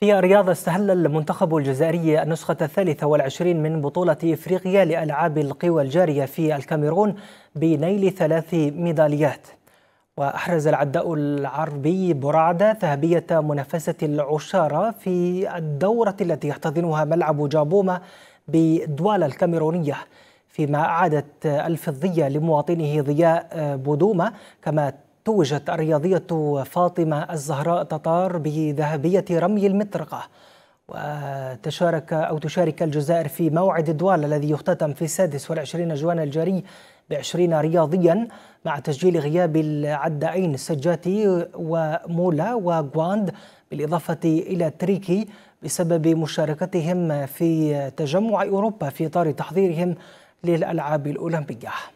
في الرياض استهل المنتخب الجزائري النسخة الثالثة والعشرين من بطولة إفريقيا لألعاب القوى الجارية في الكاميرون بنيل ثلاث ميداليات وأحرز العداء العربي برعدة ذهبية منافسة العشارة في الدورة التي يحتضنها ملعب جابوما بدوالا الكاميرونية فيما أعادت الفضية لمواطنه ضياء بودومة كما توجت الرياضية فاطمة الزهراء تطار بذهبية رمي المطرقة وتشارك أو تشارك الجزائر في موعد الدوال الذي يختتم في السادس والعشرين جوان الجاري بعشرين رياضيا مع تسجيل غياب العدائين السجاتي ومولا وغواند بالإضافة إلى تريكي بسبب مشاركتهم في تجمع أوروبا في إطار تحضيرهم للألعاب الأولمبية